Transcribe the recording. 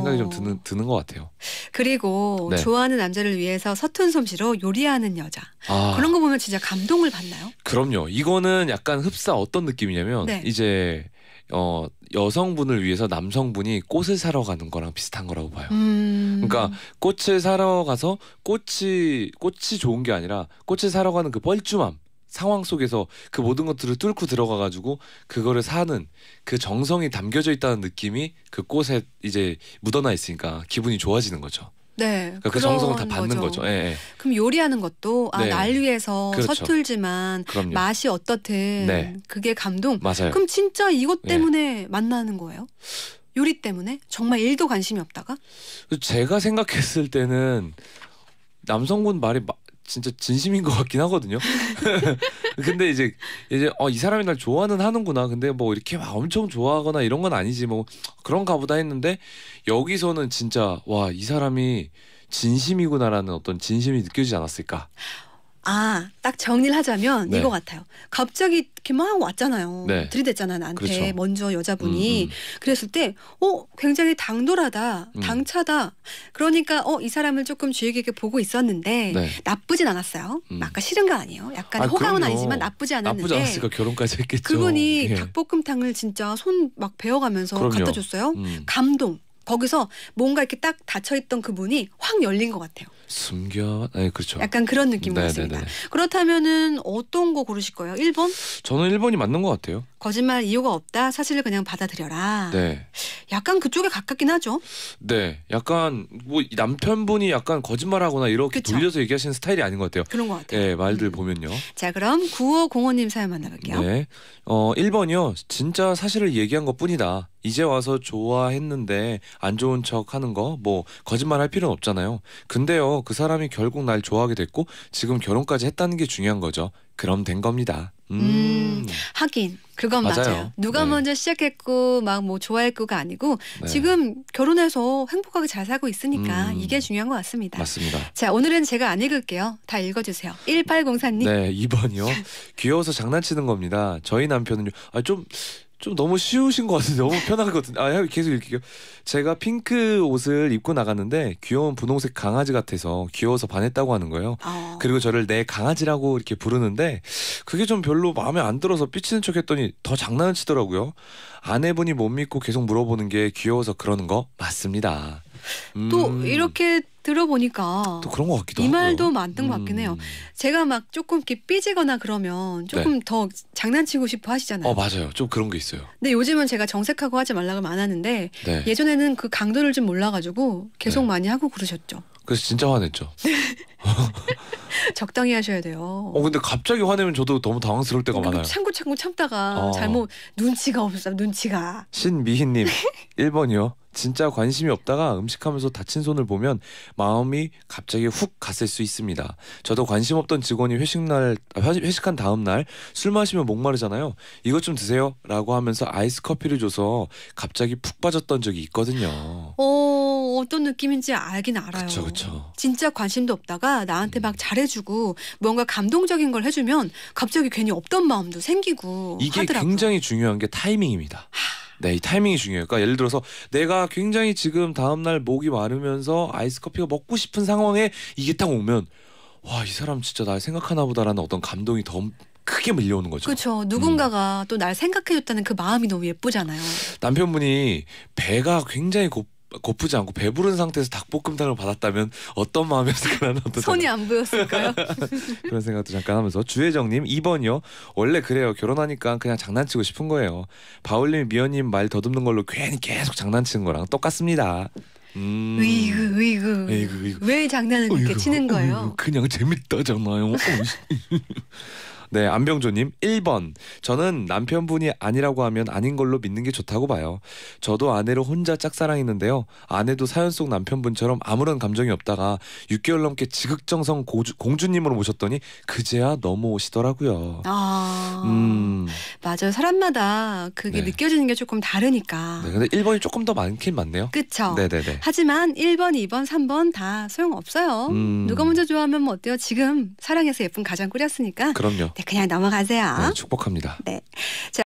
생각이 좀 드는 드는 것 같아요. 그리고 네. 좋아하는 남자를 위해서 서툰 솜씨로 요리하는 여자 아. 그런 거 보면 진짜 감동을 받나요? 그럼요. 이거는 약간 흡사 어떤 느낌이냐면 네. 이제 어, 여성분을 위해서 남성분이 꽃을 사러 가는 거랑 비슷한 거라고 봐요. 음... 그러니까 꽃을 사러 가서 꽃이 꽃이 좋은 게 아니라 꽃을 사러 가는 그 뻘쭘함. 상황 속에서 그 모든 것들을 뚫고 들어가 가지고 그거를 사는 그 정성이 담겨져 있다는 느낌이 그 꽃에 이제 묻어나 있으니까 기분이 좋아지는 거죠. 네. 그러니까 그 정성을 다 받는 거죠. 거죠. 예, 예. 그럼 요리하는 것도 아, 네. 날 위해서 그렇죠. 서툴지만 그럼요. 맛이 어떻든 네. 그게 감동. 맞아요. 그럼 진짜 이것 예. 때문에 예. 만나는 거예요? 요리 때문에 정말 일도 관심이 없다가? 제가 생각했을 때는 남성분 말이 마, 진짜 진심인 것 같긴 하거든요. 근데 이제 이제 어 이 사람이 날 좋아는 하는구나. 근데 뭐 이렇게 막 엄청 좋아하거나 이런 건 아니지 뭐 그런가 보다 했는데 여기서는 진짜 와 이 사람이 진심이구나라는 어떤 진심이 느껴지지 않았을까? 아, 딱 정리를 하자면 네. 이거 같아요. 갑자기 이렇게 막 왔잖아요. 네. 들이댔잖아, 나한테. 그렇죠. 먼저 여자분이. 음, 음. 그랬을 때, 어, 굉장히 당돌하다, 음. 당차다. 그러니까, 어, 이 사람을 조금 주의 깊게 보고 있었는데, 네. 나쁘진 않았어요. 음. 아까 싫은 거 아니에요. 약간 아, 호감은 그럼요. 아니지만 나쁘지 않았는데. 나쁘지 않았으니까 결혼까지 했겠죠. 그분이 예. 닭볶음탕을 진짜 손 막베어가면서 갖다 줬어요. 음. 감동. 거기서 뭔가 이렇게 딱 닫혀있던 그분이 확 열린 것 같아요. 숨겨 네 그렇죠. 약간 그런 느낌이었습니다. 네, 네, 네, 그렇다면은 어떤 거 고르실 거예요? 1번? 저는 1번이 맞는 것 같아요. 거짓말 이유가 없다. 사실을 그냥 받아들여라. 네. 약간 그쪽에 가깝긴 하죠. 네. 약간 뭐 남편분이 약간 거짓말하거나 이렇게 그쵸? 돌려서 얘기하시는 스타일이 아닌 것 같아요. 그런 것 같아요. 네, 말들 음. 보면요. 자, 그럼 구호 공원님 사연 만나볼게요. 네. 어, 1번이요. 진짜 사실을 얘기한 것 뿐이다. 이제 와서 좋아했는데 안 좋은 척 하는 거 뭐 거짓말 할 필요는 없잖아요. 근데요. 그 사람이 결국 날 좋아하게 됐고 지금 결혼까지 했다는 게 중요한 거죠. 그럼 된 겁니다. 음. 음 하긴 그건 맞아요. 맞아요. 누가 네. 먼저 시작했고 막 뭐 좋아했고가 아니고 네. 지금 결혼해서 행복하게 잘 살고 있으니까 음. 이게 중요한 것 같습니다. 맞습니다. 자, 오늘은 제가 안 읽을게요. 다 읽어 주세요. 1804님. 네, 2번이요. 귀여워서 장난치는 겁니다. 저희 남편은요. 아, 좀좀 너무 쉬우신 것 같은데 너무 편하거든요. 아 계속 읽게요. 제가 핑크 옷을 입고 나갔는데 귀여운 분홍색 강아지 같아서 귀여워서 반했다고 하는 거예요. 어. 그리고 저를 내 강아지라고 이렇게 부르는데 그게 좀 별로 마음에 안 들어서 삐치는 척 했더니 더 장난을 치더라고요. 아내분이 못 믿고 계속 물어보는 게 귀여워서 그러는 거 맞습니다. 음. 또 이렇게 들어보니까 또 그런 것 같기도 이 말도 맞는 것 같긴 해요. 음. 제가 막 조금 이렇게 삐지거나 그러면 조금 네. 더 장난치고 싶어 하시잖아요. 어 맞아요. 좀 그런 게 있어요. 근데 요즘은 제가 정색하고 하지 말라고 안 하는데 네. 예전에는 그 강도를 좀 몰라가지고 계속 네. 많이 하고 그러셨죠. 그래서 진짜 화냈죠. 적당히 하셔야 돼요. 어 근데 갑자기 화내면 저도 너무 당황스러울 때가 어, 많아요. 참고참고 참다가 어. 잘못 눈치가 없어 눈치가. 신미희님 1번이요. 진짜 관심이 없다가 음식하면서 다친 손을 보면 마음이 갑자기 훅 갔을 수 있습니다. 저도 관심 없던 직원이 회식날 아, 회식한 다음 날 술 마시면 목마르잖아요. 이것 좀 드세요라고 하면서 아이스 커피를 줘서 갑자기 푹 빠졌던 적이 있거든요. 어. 어떤 느낌인지 알긴 알아요. 그쵸, 그쵸. 진짜 관심도 없다가 나한테 막 음. 잘해주고 뭔가 감동적인 걸 해주면 갑자기 괜히 없던 마음도 생기고 이게 하더라고요. 굉장히 중요한 게 타이밍입니다. 네, 이 타이밍이 중요해요. 그러니까 예를 들어서 내가 굉장히 지금 다음 날 목이 마르면서 아이스 커피가 먹고 싶은 상황에 이게 딱 오면 와, 이 사람 진짜 나 생각하나 보다라는 어떤 감동이 더 크게 밀려오는 거죠. 그렇죠. 누군가가 음. 또날 생각해줬다는 그 마음이 너무 예쁘잖아요. 남편분이 배가 굉장히 고 고프지 않고 배부른 상태에서 닭볶음탕을 받았다면 어떤 마음이었을까 손이 안 보였을까요? 그런 생각도 잠깐 하면서 주혜정님 2번이요. 원래 그래요. 결혼하니까 그냥 장난치고 싶은 거예요. 바울님 미연님 말 더듬는 걸로 괜히 계속 장난치는 거랑 똑같습니다. 음. 으이그, 으이그. 으이그, 으이그. 왜 장난을 그렇게 치는 거예요? 그냥 재밌다잖아요. 어, 네, 안병조님 1번. 저는 남편분이 아니라고 하면 아닌 걸로 믿는 게 좋다고 봐요. 저도 아내를 혼자 짝사랑했는데요. 아내도 사연 속 남편분처럼 아무런 감정이 없다가 6개월 넘게 지극정성 고주, 공주님으로 모셨더니 그제야 넘어오시더라고요. 아, 음. 맞아요. 사람마다 그게 네. 느껴지는 게 조금 다르니까. 네, 근데 1번이 조금 더 많긴 많네요. 그쵸. 네네네. 하지만 1번, 2번, 3번 다 소용없어요. 음. 누가 먼저 좋아하면 뭐 어때요? 지금 사랑해서 예쁜 가장 꾸렸으니까. 그럼요. 네, 그냥 넘어가세요. 네, 축복합니다. 네. 자,